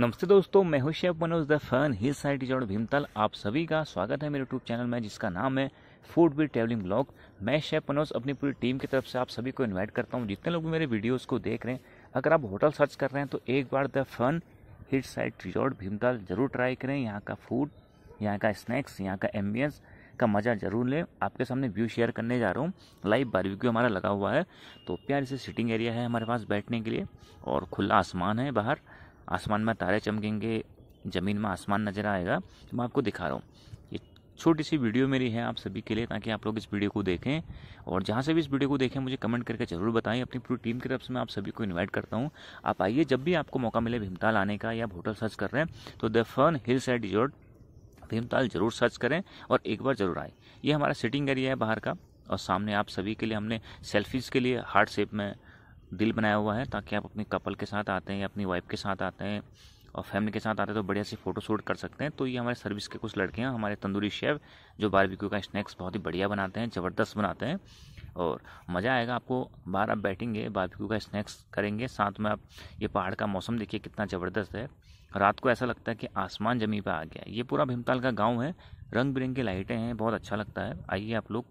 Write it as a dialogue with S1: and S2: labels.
S1: नमस्ते दोस्तों मैं हूं chef Manoj the Fun Hill Side Resort Bhimtal आप सभी का स्वागत है मेरे यूट्यूब चैनल में जिसका नाम है फूड विद ट्रेवलिंग ब्लॉग मैं शेफ मनोज अपनी पूरी टीम की तरफ से आप सभी को इनवाइट करता हूं जितने लोग मेरे वीडियोस को देख रहे हैं अगर आप होटल सर्च कर रहे हैं तो एक बार the Fun Hill Side Resort Bhimtal ज़रूर ट्राई करें यहाँ का फूड यहाँ का स्नैक्स यहाँ का एम्बियंस का मज़ा ज़रूर लें आपके सामने व्यू शेयर करने जा रहा हूँ लाइव बारबेक्यू हमारा लगा हुआ है तो प्यार से सिटिंग एरिया है हमारे पास बैठने के लिए और खुला आसमान है बाहर आसमान में तारे चमकेंगे ज़मीन में आसमान नज़र आएगा तो मैं आपको दिखा रहा हूँ ये छोटी सी वीडियो मेरी है आप सभी के लिए ताकि आप लोग इस वीडियो को देखें और जहाँ से भी इस वीडियो को देखें मुझे कमेंट करके ज़रूर बताएं अपनी पूरी टीम की तरफ से मैं आप सभी को इनवाइट करता हूँ आप आइए जब भी आपको मौका मिले भीमताल आने का या होटल सर्च कर रहे हैं तो the Fun Hill Side Resort Bhimtal ज़रूर सर्च करें और एक बार ज़रूर आए ये हमारा सिटिंग एरिया है बाहर का और सामने आप सभी के लिए हमने सेल्फीज़ के लिए हार्ड शेप में दिल बनाया हुआ है ताकि आप अपने कपल के साथ आते हैं अपनी वाइफ के साथ आते हैं और फैमिली के साथ आते हैं तो बढ़िया से फ़ोटो शूट कर सकते हैं तो ये हमारे सर्विस के कुछ लड़के हैं हमारे तंदूरी शेफ़ जो बारबेक्यू का स्नैक्स बहुत ही बढ़िया बनाते हैं ज़बरदस्त बनाते हैं और मज़ा आएगा आपको बाहर आप बैठेंगे बारबेक्यू का स्नैक्स करेंगे साथ में आप ये पहाड़ का मौसम देखिए कितना ज़बरदस्त है रात को ऐसा लगता है कि आसमान जमी पर आ गया ये पूरा भीमताल का गाँव है रंग बिरंगी लाइटें हैं बहुत अच्छा लगता है आइए आप लोग